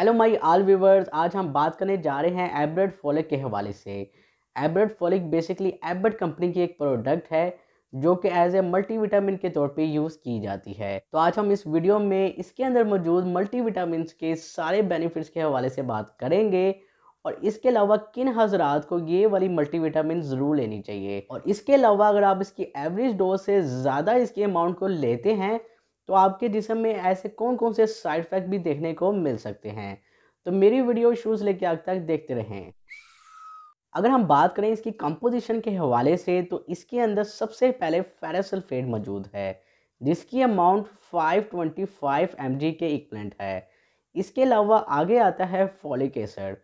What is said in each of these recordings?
hello my all viewers आज हम बात करने जा रहे हैं एब्रेड फॉलिक के हवाले से एब्रेड फॉलिक बेसिकली एब्रेड कंपनी की एक प्रोडक्ट है जो कि एज ए विटामिन के तौर पे यूज़ की जाती है तो आज हम इस वीडियो में इसके अंदर मौजूद विटामिन के सारे बेनिफिट्स के हवाले से बात करेंगे और इसके अलावा किन हजरात को ये वाली विटामिन ज़रूर लेनी चाहिए और इसके अलावा अगर आप इसकी एवरेज डोज से ज़्यादा इसके अमाउंट को लेते हैं तो आपके जिसम में ऐसे कौन कौन से साइड इफेक्ट भी देखने को मिल सकते हैं तो मेरी वीडियो शूज़ लेके आग तक देखते रहें अगर हम बात करें इसकी कंपोजिशन के हवाले से तो इसके अंदर सबसे पहले फेरासल्फेट मौजूद है जिसकी अमाउंट 525 mg के इक्वलेंट है इसके अलावा आगे आता है फॉलिक एसड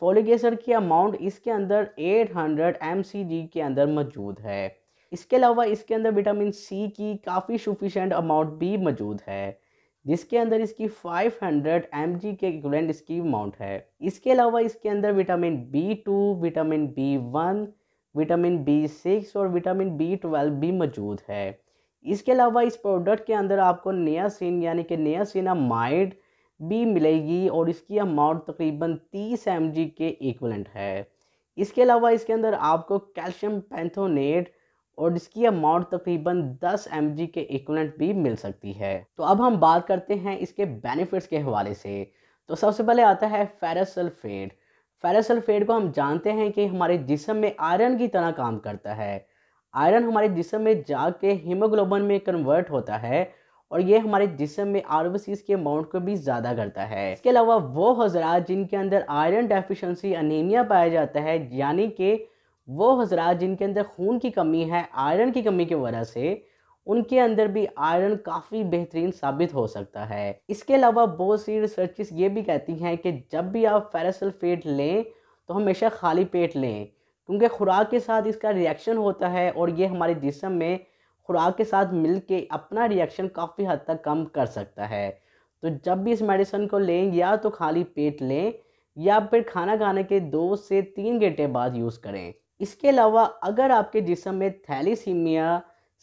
फॉलिक एसड की अमाउंट इसके अंदर 800 mcg के अंदर मौजूद है इसके अलावा इसके अंदर विटामिन सी की काफ़ी सुफिशेंट अमाउंट भी मौजूद है जिसके अंदर इसकी 500 हंड्रेड एम के इक्वलेंट इसकी अमाउंट है इसके अलावा इसके अंदर vitamin B two vitamin B one vitamin B six और विटामिन बी ट्वेल्व भी मौजूद है इसके अलावा इस प्रोडक्ट के अंदर आपको नियासिन यानी कि नियासिना माइड भी मिलेगी और इसकी अमाउंट तकरीबन 30 एम के इक्वलेंट है इसके अलावा इसके अंदर आपको कैल्शियम पैंथोनेट और इसकी अमाउंट तकरीबन 10 एम के इक्वलेंट भी मिल सकती है तो अब हम बात करते हैं इसके बेनिफिट्स के हवाले से तो सबसे पहले आता है फेरासल्फेड फेरासल्फेड को हम जानते हैं कि हमारे जिसम में आयरन की तरह काम करता है आयरन हमारे जिसम में जाके हीमोग्लोबन में कन्वर्ट होता है और ये हमारे जिसम में आर के अमाउंट को भी ज़्यादा करता है इसके अलावा वो हज़रा जिनके अंदर आयरन डेफिशंसी अनिमिया पाया जाता है यानी कि वो हज़रा जिनके अंदर खून की कमी है आयरन की कमी की वजह से उनके अंदर भी आयरन काफ़ी बेहतरीन साबित हो सकता है इसके अलावा बहुत सी रिसर्च ये भी कहती हैं कि जब भी आप फेरासल्फेट लें तो हमेशा खाली पेट लें क्योंकि खुराक के साथ इसका रिएक्शन होता है और ये हमारे जिसम में खुराक के साथ मिल के अपना रिएक्शन काफ़ी हद तक कम कर सकता है तो जब भी इस मेडिसन को लें या तो खाली पेट लें या फिर खाना खाने के दो से तीन घंटे बाद यूज़ करें इसके अलावा अगर आपके जिसम में थैलीसीमिया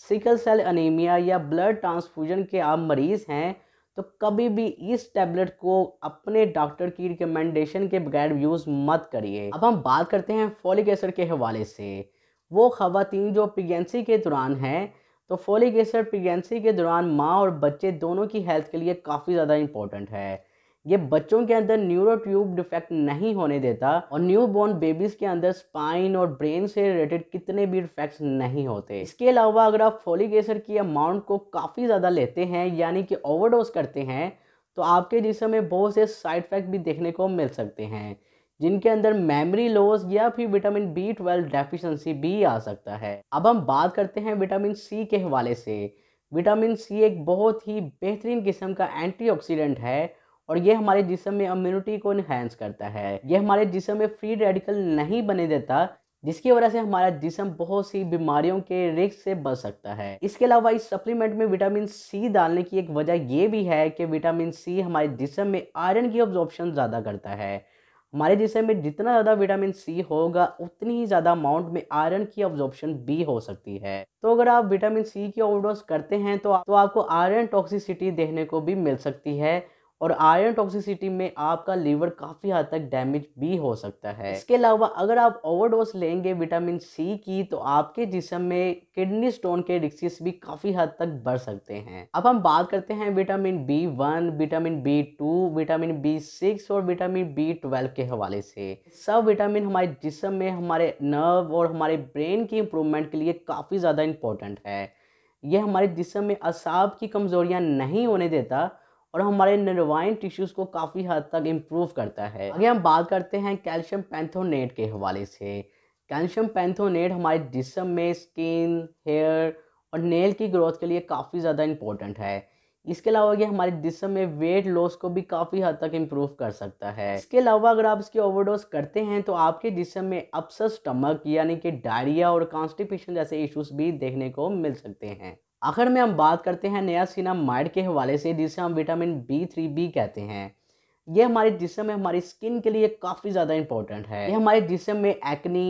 सिकल सेल अनीमिया या ब्लड ट्रांसफ्यूजन के आप मरीज़ हैं तो कभी भी इस टैबलेट को अपने डॉक्टर की रिकमेंडेशन के बगैर यूज़ मत करिए अब हम बात करते हैं फोलिक एसिड के हवाले से वो ख़वातीन जो प्रेगनेंसी के दौरान हैं तो फोलिक एसिड प्रेगनेंसी के दौरान माँ और बच्चे दोनों की हेल्थ के लिए काफ़ी ज़्यादा इंपॉर्टेंट है ये बच्चों के अंदर न्यूरो ट्यूब डिफेक्ट नहीं होने देता और न्यू बॉर्न बेबीज के अंदर स्पाइन और ब्रेन से रिलेटेड कितने भी डिफेक्ट नहीं होते इसके अलावा अगर आप फोलिक एसिड की अमाउंट को काफ़ी ज़्यादा लेते हैं यानी कि ओवरडोज करते हैं तो आपके जिसम में बहुत से साइड इफेक्ट भी देखने को मिल सकते हैं जिनके अंदर मेमोरी लॉस या फिर विटामिन बी ट्वेल्व डेफिशंसी भी आ सकता है अब हम बात करते हैं विटामिन सी के हवाले से विटामिन सी एक बहुत ही बेहतरीन किस्म का एंटीऑक्सीडेंट है और ये हमारे जिसम में इम्यूनिटी को इन्हेंस करता है ये हमारे जिसम में फ्री रेडिकल नहीं बने देता जिसकी वजह से हमारा जिसम बहुत सी बीमारियों के रिस्क से बच सकता है इसके अलावा इस सप्लीमेंट में विटामिन सी डालने की एक वजह यह भी है कि विटामिन सी हमारे जिसम में आयरन की ऑब्जॉर्प्शन ज़्यादा करता है हमारे जिसम में जितना ज़्यादा विटामिन सी होगा उतनी ही ज़्यादा अमाउंट में आयरन की ऑब्जॉर्प्शन भी हो सकती है तो अगर आप विटामिन सी की ओवरडोज करते हैं तो, तो आपको आयरन टॉक्सिसिटी देखने को भी मिल सकती है और आयरन टॉक्सिसिटी में आपका लीवर काफ़ी हद तक डैमेज भी हो सकता है इसके अलावा अगर आप ओवरडोज लेंगे विटामिन सी की तो आपके जिसम में किडनी स्टोन के रिक्सिस भी काफ़ी हद तक बढ़ सकते हैं अब हम बात करते हैं vitamin B one vitamin B two vitamin B six और विटामिन बी ट्वेल्व के हवाले से सब विटामिन हमारे जिसम में हमारे नर्व और हमारे ब्रेन की इम्प्रूवमेंट के लिए काफ़ी ज़्यादा इम्पोर्टेंट है यह हमारे जिसम में असाब की कमज़ोरियाँ नहीं होने देता और हमारे नर्वाइन टिश्यूज़ को काफ़ी हद तक इम्प्रूव करता है आगे हम बात करते हैं कैल्शियम पैंथोनेट के हवाले से कैल्शियम पैंथोनेट हमारे जिसम में स्किन हेयर और नेल की ग्रोथ के लिए काफ़ी ज़्यादा इम्पोर्टेंट है इसके अलावा ये हमारे जिसम में वेट लॉस को भी काफ़ी हद तक इम्प्रूव कर सकता है इसके अलावा अगर आप इसकी ओवरडोज करते हैं तो आपके जिसम में अपसर स्टमक यानी कि डायरिया और कॉन्स्टिपेशन जैसे इश्यूज भी देखने को मिल सकते हैं आखिर में हम बात करते हैं नया सीना माइड के हवाले से जिसे हम विटामिन बी थ्री बी कहते हैं ये हमारे जिसम में हमारी स्किन के लिए काफ़ी ज़्यादा इंपॉर्टेंट है ये हमारे जिसम में एक्नी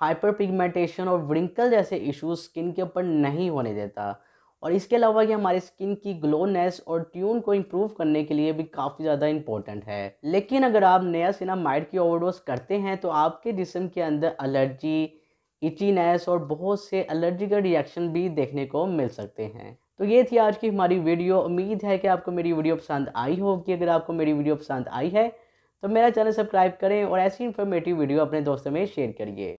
हाइपर पिगमेंटेशन और व्रिंकल जैसे इशूज स्किन के ऊपर नहीं होने देता और इसके अलावा ये हमारे स्किन की ग्लोनेस और ट्यून को इम्प्रूव करने के लिए भी काफ़ी ज़्यादा इंपॉर्टेंट है लेकिन अगर आप नया सीना माइड की ओवरडोज करते हैं तो आपके जिसम के अंदर एलर्जी इचीनेस और बहुत से एलर्जी का रिएक्शन भी देखने को मिल सकते हैं तो ये थी आज की हमारी वीडियो उम्मीद है कि आपको मेरी वीडियो पसंद आई होगी अगर आपको मेरी वीडियो पसंद आई है तो मेरा चैनल सब्सक्राइब करें और ऐसी इन्फॉर्मेटिव वीडियो अपने दोस्तों में शेयर करिए